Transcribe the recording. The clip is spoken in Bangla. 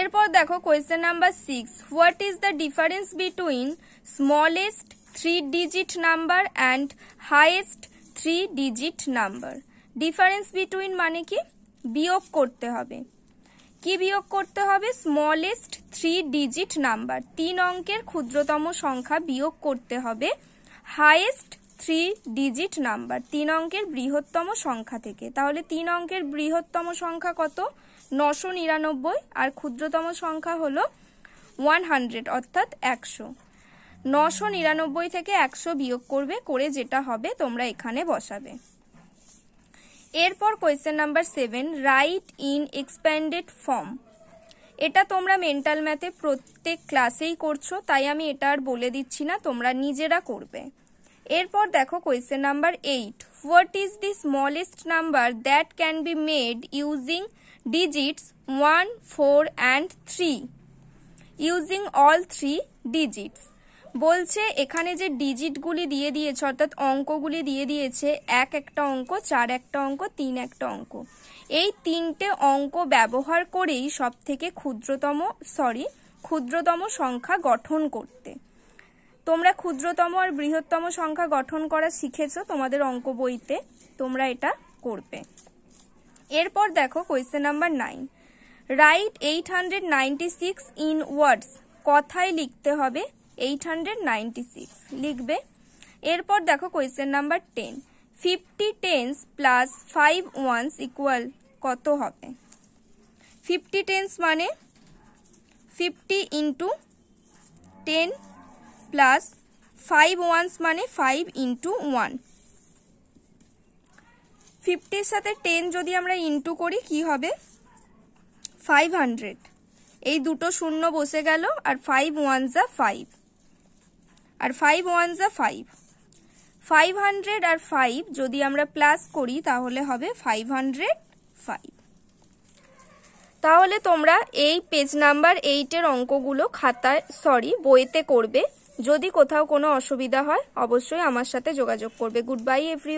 এরপর দেখো question number six what is the difference between smallest three digit number and highest three digit number difference between মানে কি বিয়োগ করতে হবে কি বিয়োগ করতে হবে স্মলেস্ট থ্রি ডিজিট নাম্বার তিন অঙ্কের ক্ষুদ্রতম সংখ্যা বিয়োগ করতে হবে হাইয়েস্ট থ্রি ডিজিট নাম্বার তিন অঙ্কের বৃহত্তম সংখ্যা থেকে তাহলে তিন অঙ্কের বৃহত্তম সংখ্যা কত নশো নিরানব্বই আর ক্ষুদ্রতম সংখ্যা হলো ওয়ান হান্ড্রেড অর্থাৎ একশো নশো নিরানব্বই থেকে একশো বিয়োগ করবে করে যেটা হবে তোমরা এখানে বসাবে এরপর question number seven write in expanded form এটা তোমরা মেন্টাল ম্যাথে প্রত্যেক ক্লাসেই করছো তাই আমি এটা আর বলে দিচ্ছি না তোমরা নিজেরা করবে এরপর দেখো question number eight what is the smallest number that can be made using digits one four and three using all three digits বলছে এখানে যে ডিজিটগুলি দিয়ে দিয়েছে অর্থাৎ অঙ্কগুলি দিয়ে দিয়েছে এক একটা অঙ্ক চার একটা অঙ্ক তিন একটা অঙ্ক এই তিনটে অঙ্ক ব্যবহার করেই সব থেকে ক্ষুদ্রতম সরি ক্ষুদ্রতম সংখ্যা গঠন করতে তোমরা ক্ষুদ্রতম আর বৃহত্তম সংখ্যা গঠন করা শিখেছ তোমাদের অঙ্ক বইতে তোমরা এটা করবে এরপর দেখো question number nine write eight hundred ninety six in words কথায় লিখতে হবে এইট হান্ড্রেড নাইনটি সিক্স লিখবে এরপর দেখো question number ten fifty tens plus five ones equal কত হবে ফিফটি টেন্স মানে fifty into ten plus five ones মানে ফাইভ ইন্টু ওয়ান ফিফটির সাথে টেন যদি আমরা ইন্টু করি কি হবে ফাইভ হান্ড্রেড এই দুটো শূন্য বসে গেল আর ফাইভ ওয়ান জা ফাইভ আর ফাইভ ওয়ান জা ফাইভ ফাইভ হান্ড্রেড আর ফাইভ যদি আমরা প্লাস করি তাহলে হবে ফাইভ হান্ড্রেড ফাইভ তাহলে তোমরা এই পেজ নাম্বার এইটের অঙ্কগুলো খাতায় সরি বইতে করবে যদি কোথাও কোনো অসুবিধা হয় অবশ্যই আমার সাথে যোগাযোগ করবে গুড বাই এভরি